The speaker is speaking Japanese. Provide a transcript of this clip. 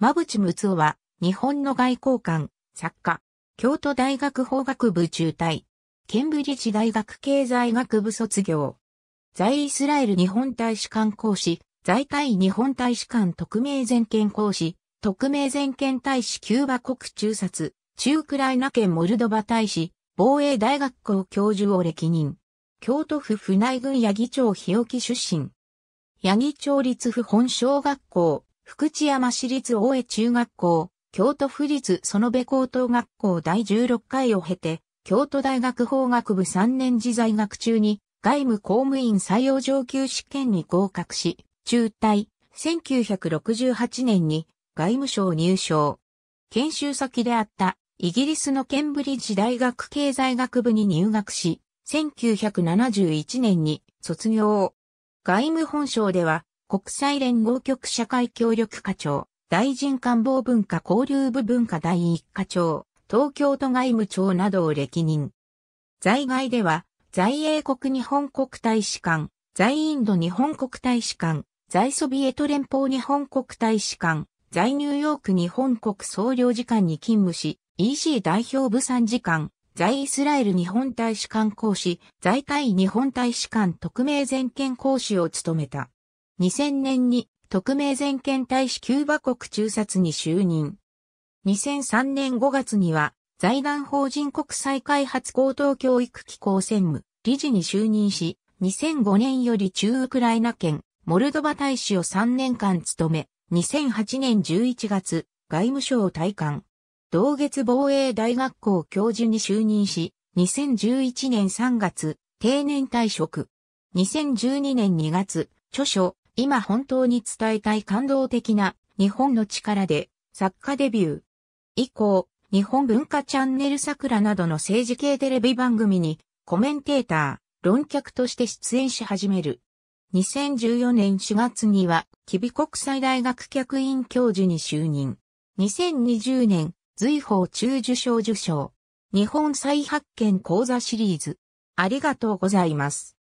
馬淵睦夫は、日本の外交官、作家、京都大学法学部中退、ケンブリッジ大学経済学部卒業、在イスラエル日本大使館講師、在イ日本大使館特命全権講師、特命全権大使キューバ国中殺、中クライナ県モルドバ大使、防衛大学校教授を歴任。京都府府内郡八木町日置出身。八木町立府本小学校、福知山市立大江中学校、京都府立園部高等学校第16回を経て、京都大学法学部3年時在学中に外務公務員採用上級試験に合格し、中退、1968年に外務省入省。研修先であったイギリスのケンブリッジ大学経済学部に入学し、1971年に卒業。外務本省では国際連合局社会協力課長、大臣官房文化交流部文化第一課長、東京都外務庁などを歴任。在外では、在英国日本国大使館、在インド日本国大使館、在ソビエト連邦日本国大使館、在ニューヨーク日本国総領事館に勤務し、EC 代表部参事官、在イスラエル日本大使館講師、在タイ日本大使館特命全権講師を務めた。2000年に特命全権大使キューバ国中殺に就任。2003年5月には財団法人国際開発高等教育機構専務理事に就任し、2005年より中ウクライナ県モルドバ大使を3年間務め、2008年11月外務省を退官。同月防衛大学校教授に就任し、2011年3月定年退職。2012年2月著書今本当に伝えたい感動的な日本の力で作家デビュー。以降、日本文化チャンネル桜などの政治系テレビ番組にコメンテーター、論客として出演し始める。2014年4月には、吉備国際大学客員教授に就任。2020年、随法中受賞受賞。日本再発見講座シリーズ。ありがとうございます。